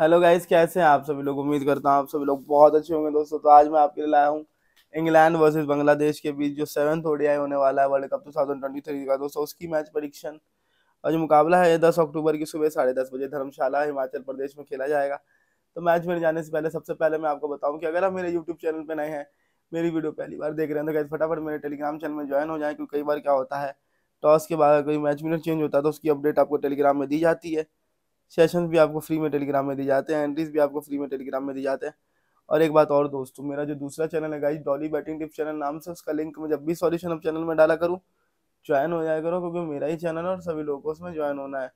hello guys कैसे हैं आप सभी लोग उम्मीद करता हूँ आप सभी लोग बहुत अच्छे होंगे दोस्तों तो आज मैं आपके लिए लाया हूँ इंग्लैंड वर्सेस बांग्लादेश के बीच जो सेवन्थ ओडीआई होने वाला है world cup two thousand twenty three का दोस्तों उसकी मैच परीक्षण और जो मुकाबला है ये दस अक्टूबर की सुबह साढ़े दस बजे धर्मशाला हिमाचल प्रदेश में खेला जाएगा तो मैच में जाने से पहले सबसे पहले मैं आपको बताऊँ कि अगर आप मेरे यूट्यूब चैनल पर नए हैं मेरी वीडियो पहली बार देख रहे हैं तो गैस फटाफट मेरे टेलीग्राम चैनल में ज्वाइन हो जाए क्योंकि कई बार क्या होता है टॉस के बाद कोई मैच मिनट चेंज होता है तो उसकी अपडेट आपको टेलीग्राम में दी जाती है सेशन भी आपको फ्री में टेलीग्राम में दिए जाते हैं एंट्रीज भी आपको फ्री में टेलीग्राम में दी जाते हैं और एक बात और दोस्तों मेरा जो दूसरा चैनल है guys Dolly batting tip channel नाम से उसका लिंक मैं जब भी सॉल्यूशन अब चैनल में डाला करूँ ज्वाइन हो जाए करो क्योंकि मेरा ही चैनल है और सभी लोगों को उसमें ज्वाइन होना है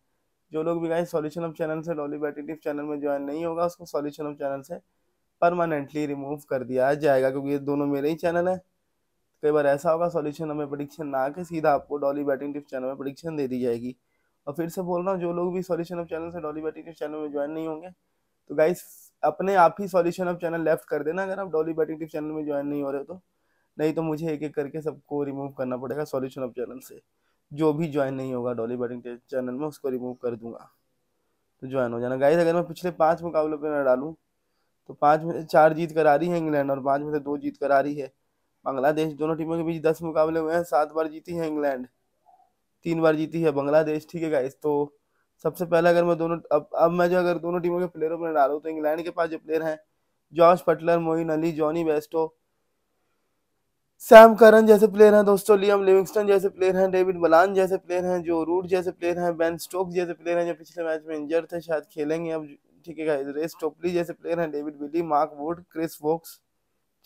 जो लोग भी गाइज सॉल्यूशन ऑफ चैनल से डॉली बैटिंग टिप चैनल में ज्वाइन नहीं होगा उसको सॉल्यूशन ऑफ चैनल से परमानेंटली रिमूव कर दिया जाएगा क्योंकि ये दोनों मेरे ही चैनल है कई बार ऐसा होगा सॉल्यूशन हमें प्रडिक्शन ना के सीधा आपको डॉली बैटिंग टिप चैनल में प्रडिक्शन दे दी जाएगी और फिर से बोल रहा हूँ जो लोग भी सॉल्यूशन ऑफ चैनल से डॉली बैटिंग के चैनल में ज्वाइन नहीं होंगे तो गाइस अपने आप ही सॉल्यूशन ऑफ चैनल लेफ्ट कर देना अगर आप डॉली बैटिंग चैनल में ज्वाइन नहीं हो रहे तो नहीं तो मुझे एक एक करके सबको रिमूव करना पड़ेगा सॉल्यूशन ऑफ चैनल से जो भी ज्वाइन नहीं होगा डॉली बैटिंग चैनल में उसको रिमूव कर दूंगा तो ज्वाइन हो जाना गाइस अगर मैं पिछले पाँच मुकाबलों पर मैं डालूँ तो पाँच में से चार जीत कर आ रही है इंग्लैंड और पाँच में से दो जीत कर आ रही है बांग्लादेश दोनों टीमों के बीच दस मुकाबले हुए हैं सात बार जीती है इंग्लैंड तीन बार जीती है बांग्लादेश ठीक है गाइस तो सबसे पहले अगर मैं दोनों अब अब मैं जो अगर दोनों टीमों के प्लेयरों पर डालूँ तो इंग्लैंड के पास जो प्लेयर हैं जॉर्ज Buttler Moeen Ali Jonny Bairstow Sam Curran जैसे प्लेयर हैं दोस्तों लियम लिविंगस्टन जैसे प्लेयर हैं डेविड बलान जैसे प्लेयर हैं जो रूट जैसे प्लेयर हैं बैन स्टोक जैसे प्लेयर हैं जो पिछले मैच में इंजर्ड थे शायद खेलेंगे अब ठीक है रेस टोपली जैसे प्लेयर हैं David Willey Mark Wood Chris Woakes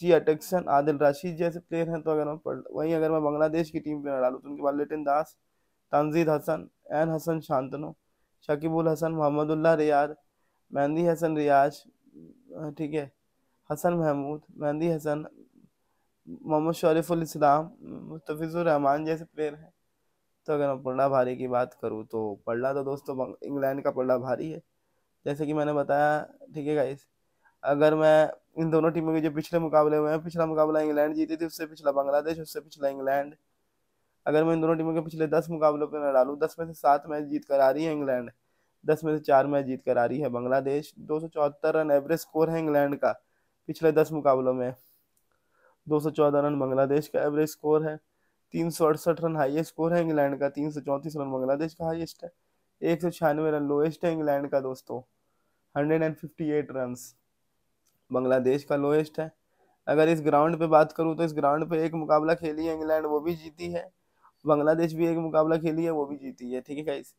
G Atkinson Adil Rashid जैसे प्लेयर हैं तो अगर मैं पढ़ वहीं अगर मैं बांग्लादेश की टीम पर डालू तो उनके बाद लेटिन दास तंजीद हसन एन हसन शांतनु शकीबुल हसन मोहम्मदुल्ला रियाज मेहंदी हसन रियाज ठीक है हसन महमूद मेहंदी हसन मोहम्मद शरीफुल इस्लाम मुस्तफ़िज़ुर रहमान जैसे प्लेयर हैं तो अगर मैं पड़ा भारी की बात करूँ तो पड़ा तो दोस्तों इंग्लैंड का पड़ा भारी है जैसे कि मैंने बताया ठीक है गाइस अगर मैं इन दोनों टीमों के जो पिछले मुकाबले हुए हैं पिछला मुकाबला इंग्लैंड जीती थी उससे पिछला बांग्लादेश उससे पिछला इंग्लैंड अगर मैं इन दोनों टीमों के पिछले दस मुकाबलों पर न डालू दस में से सात मैच जीत कर आ रही है इंग्लैंड दस में से चार मैच जीत कर आ रही है बांग्लादेश दो रन एवरेज स्कोर है इंग्लैंड का पिछले दस मुकाबलों में दो रन बांग्लादेश का एवरेज स्कोर है तीन रन हाइएस्ट स्कोर है इंग्लैंड का तीन रन बांग्लादेश का हाइएस्ट है एक सौ छियानवे रन लोएस्ट है इंग्लैंड का दोस्तों hundred and fifty eight run Bangladesh का लोएस्ट है अगर इस ग्राउंड पे बात करूँ तो इस ग्राउंड पे एक मुकाबला खेली है इंग्लैंड वो भी जीती है बांग्लादेश भी एक मुकाबला खेली है वो भी जीती है ठीक है गाइस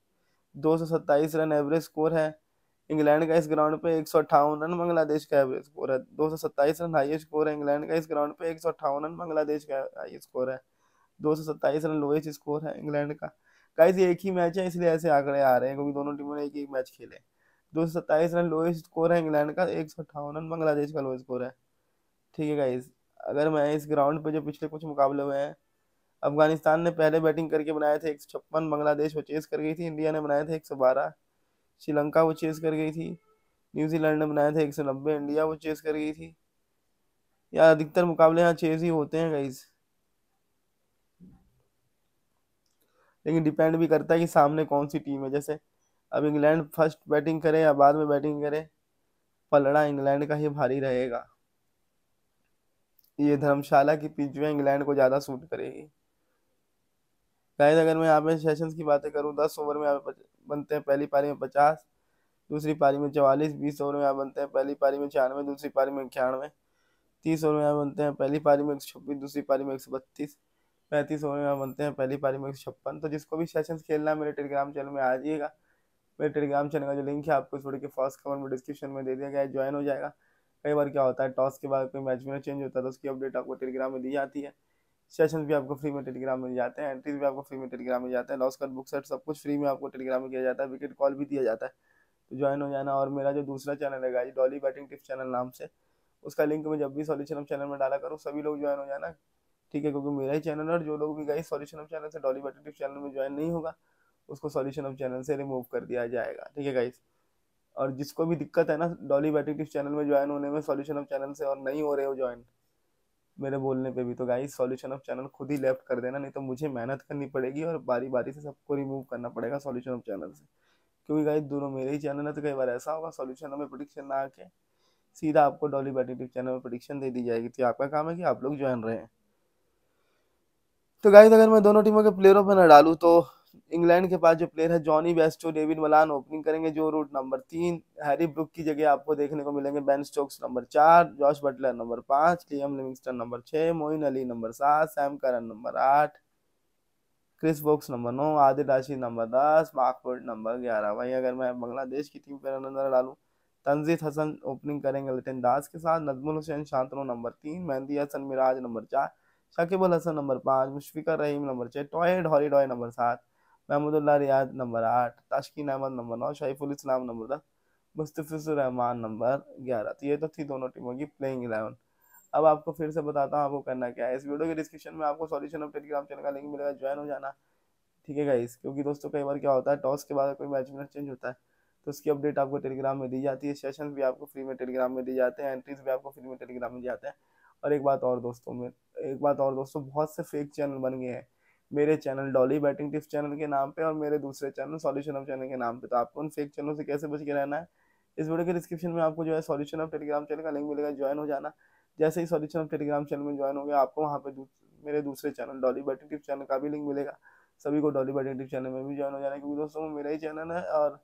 दो सौ सत्ताईस रन एवरेज स्कोर है इंग्लैंड का इस ग्राउंड पे एक सौ अट्ठावन रन बांग्लादेश का एवरेज स्कोर है दो सौ सत्ताईस रन हाईएस्ट स्कोर है इंग्लैंड का इस ग्राउंड पे एक सौ अट्ठावन रन बांग्लादेश का हाईएस्ट स्कोर है दो सौ सत्ताईस रन लोएस्ट स्कोर है इंग्लैंड का गाइस एक ही मैच है इसलिए ऐसे आंकड़े आ रहे हैं क्योंकि दोनों टीमों ने एक ही मैच खेले दो सौ सत्ताईस रन लोएस्ट स्कोर है इंग्लैंड का एक सौ अट्ठावन रन बांग्लादेश का लोएस्ट स्कोर है ठीक है गाइज अगर मैं इस ग्राउंड पे जो पिछले कुछ मुकाबले हुए हैं अफगानिस्तान ने पहले बैटिंग करके बनाए थे एक बांग्लादेश वो चेस कर गई थी इंडिया ने बनाए थे एक श्रीलंका वो चेस कर गई थी न्यूजीलैंड ने बनाए थे एक इंडिया वो चेस कर गई थी यार अधिकतर मुकाबले यहाँ चेस ही होते हैं गाइज लेकिन डिपेंड भी करता है कि सामने कौन सी टीम है जैसे अब इंग्लैंड फर्स्ट बैटिंग करे या बाद में बैटिंग करे पलड़ा इंग्लैंड का ही भारी रहेगा ये धर्मशाला की पिचुएं इंग्लैंड को ज़्यादा सूट करेगी गाइस अगर मैं यहाँ पे सेशंस की बातें करूँ दस ओवर में यहाँ पे बनते हैं पहली पारी में पचास दूसरी पारी में चवालीस बीस ओवर में यहाँ बनते हैं पहली पारी में छियानवे दूसरी पारी में इक्यानवे तीस ओवर में यहाँ बनते हैं पहली पारी में एक सौ छब्बीस दूसरी पारी में एक सौ बत्तीस पैंतीस ओवर में यहाँ बनते हैं पहली पारी में एक सौ छप्पन तो जिसको भी सेशंस खेलना है मेरे टेलीग्राम चैनल में आ जाइएगा मेरे टेलीग्राम चैनल का जो लिंक है आपको छोड़ के फर्स्ट कमेंट में डिस्क्रिप्शन में दे दिया गया है ज्वाइन हो जाएगा कई बार क्या होता है टॉस के बाद कोई मैच में चेंज होता है तो उसकी अपडेट आपको टेलीग्राम में दी जाती है सेशन भी आपको फ्री में टेलीग्राम में जाते हैं एंट्रीज भी आपको फ्री में टेलीग्राम में जाते हैं लॉस कट बुक सेट सब कुछ फ्री में आपको टेलीग्राम में किया जाता है विकेट कॉल भी दिया जाता है तो ज्वाइन हो जाना और मेरा जो दूसरा चैनल है guys Dolly batting tips channel नाम से उसका लिंक मैं जब भी सॉल्यूशन ऑफ चैनल में डाला करूँ सभी लोग ज्वाइन हो जाना ठीक है क्योंकि मेरा ही चैनल है और जो लोग भी गए सॉल्यूशन ऑफ चैनल से डॉली बैटिंग टिप्स चैनल में ज्वाइन नहीं होगा उसको सॉल्यूशन ऑफ चैनल से रिमूव कर दिया जाएगा ठीक है गाइस और जिसको भी दिक्कत है ना डॉली बैटिंग टिप्स चैनल में ज्वाइन होने में सॉल्यूशन ऑफ चैनल से और नहीं हो रहे हो ज्वाइन मेरे बोलने पे भी तो गाइस सॉल्यूशन ऑफ चैनल खुद ही लेफ्ट कर देना नहीं तो मुझे मेहनत करनी पड़ेगी और बारी बारी से सबको रिमूव करना पड़ेगा सॉल्यूशन ऑफ चैनल से क्योंकि गाइस दोनों मेरे ही चैनल है तो कई बार ऐसा होगा सॉल्यूशन में प्रोडिक्शन ना आके सीधा आपको डॉली बैटिटिव चैनल में प्रोडिक्शन दे दी जाएगी तो आपका काम है कि आप लोग ज्वाइन रहे तो गाइस अगर मैं दोनों टीमों के प्लेयरों पर ना डालू तो इंग्लैंड के पास जो प्लेयर है Jonny Bairstow David Malan opening करेंगे जो रूट नंबर तीन हैरी ब्रुक की जगह आपको देखने को मिलेंगे बैन स्टोक्स नंबर चार जॉश बटलर नंबर पांच लियम लिविंगस्टन नंबर छह मोइन अली नंबर सात सैम करन नंबर आठ क्रिस बॉक्स नंबर नौ आदि राशिद नंबर दस मार्कवर्ड नंबर ग्यारह वहीं अगर मैं बांग्लादेश की टीम पर नजर डालू तंजीत हसन ओपनिंग करेंगे लिटिन दास के साथ नजमुल हुसैन शांतनु नंबर तीन मेहंदी हसन मिराज नंबर चार शकीबुल हसन नंबर पाँच मुशफिका रहीम नंबर छः टॉय डॉरी डॉय नंबर सात महमूदुल्ला रियाज नंबर आठ ताशकिन अहमद नंबर नौ शरीफुल इस्लाम नंबर दस रहमान नंबर ग्यारह तो ये तो थी दोनों टीमों की प्लेइंग इलेवन अब आपको फिर से बताता हूँ आपको करना क्या है इस वीडियो के डिस्क्रिप्शन में आपको सॉल्यूशन ऑफ टेलीग्राम चैनल का लिंक मिलेगा ज्वाइन हो जाना ठीक है गाइस क्योंकि दोस्तों कई बार क्या होता है टॉस के बाद कोई मैच में चेंज होता है तो उसकी अपडेट आपको टेलीग्राम में दी जाती है सेशन भी आपको फ्री में टेलीग्राम में दी जाते हैं एंट्रीज भी आपको फ्री में टेलीग्राम में दी जाते हैं और एक बात और दोस्तों में एक बात और दोस्तों बहुत से फेक चैनल बन गए हैं मेरे channel Dolly batting tips channel के नाम पे और मेरे दूसरे चैनल सॉल्यूशन ऑफ चैनल के नाम पे तो आपको उन फेक चैनलों से कैसे बच के रहना है इस वीडियो के डिस्क्रिप्शन में आपको जो है सॉल्यूशन ऑफ टेलीग्राम चैनल का लिंक मिलेगा ज्वाइन हो जाना जैसे ही सॉल्यूशन ऑफ टेलीग्राम चैनल में ज्वाइन हो गया आपको वहाँ पर मेरे दूसरे channel Dolly batting tips channel का भी लिंक मिलेगा सभी को डॉली बैटिंग टिप्स चैनल में भी ज्वाइन हो जाना क्योंकि दोस्तों मेरा ही चैनल है और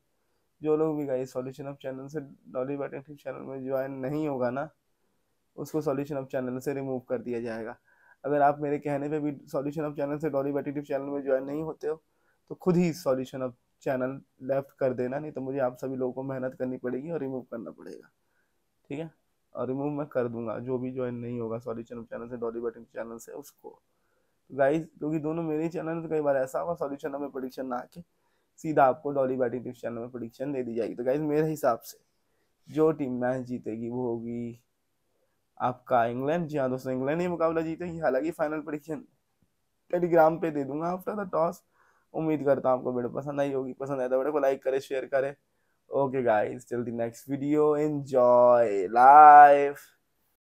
जो लोग भी गए सॉल्यूशन ऑफ चैनल से डॉली बैटिंग टिप्स चैनल में ज्वाइन नहीं होगा ना उसको सॉल्यूशन ऑफ चैनल से रिमूव कर दिया जाएगा अगर आप मेरे कहने पे भी सॉल्यूशन ऑफ चैनल से डॉलीबेटिटिव चैनल में ज्वाइन नहीं होते हो तो खुद ही सॉल्यूशन ऑफ चैनल लेफ्ट कर देना नहीं तो मुझे आप सभी लोगों को मेहनत करनी पड़ेगी और रिमूव करना पड़ेगा ठीक है और रिमूव मैं कर दूंगा जो भी ज्वाइन नहीं होगा सॉल्यूशन ऑफ चैनल से डॉलीबेटिव चैनल से उसको गाइज तो क्योंकि दोनों मेरे चैनल तो कई बार ऐसा होगा सॉल्यूशन में प्रोडिक्शन ना आके सीधा आपको डॉली बैटिंग चैनल में प्रोडिक्शन दे दी जाएगी तो गाइज मेरे हिसाब से जो टीम मैच जीतेगी वो होगी आपका इंग्लैंड जी हाँ दोस्तों इंग्लैंड ने मुकाबला जीतेगी हालांकि फाइनल परीक्षा टेलीग्राम पे दे दूंगा आफ्टर द टॉस उम्मीद करता हूँ आपको वीडियो पसंद आई होगी पसंद आया तो वीडियो को लाइक करे शेयर करे okay guys till the next video enjoy life